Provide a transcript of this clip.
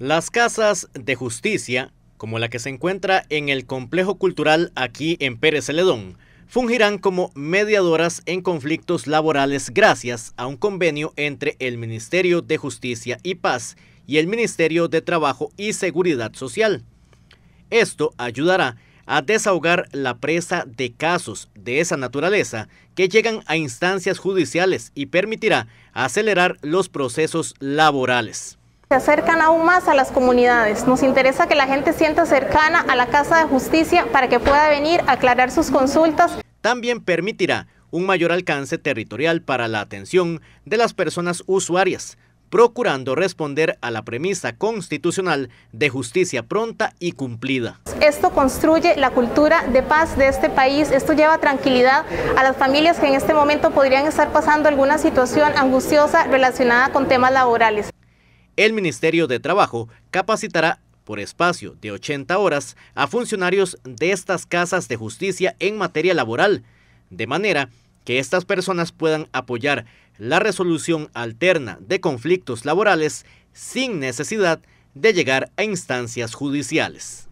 Las casas de justicia, como la que se encuentra en el complejo cultural aquí en Pérez Celedón, fungirán como mediadoras en conflictos laborales gracias a un convenio entre el Ministerio de Justicia y Paz y el Ministerio de Trabajo y Seguridad Social. Esto ayudará a desahogar la presa de casos de esa naturaleza que llegan a instancias judiciales y permitirá acelerar los procesos laborales acercan aún más a las comunidades. Nos interesa que la gente sienta cercana a la Casa de Justicia para que pueda venir a aclarar sus consultas. También permitirá un mayor alcance territorial para la atención de las personas usuarias, procurando responder a la premisa constitucional de justicia pronta y cumplida. Esto construye la cultura de paz de este país, esto lleva tranquilidad a las familias que en este momento podrían estar pasando alguna situación angustiosa relacionada con temas laborales. El Ministerio de Trabajo capacitará por espacio de 80 horas a funcionarios de estas casas de justicia en materia laboral, de manera que estas personas puedan apoyar la resolución alterna de conflictos laborales sin necesidad de llegar a instancias judiciales.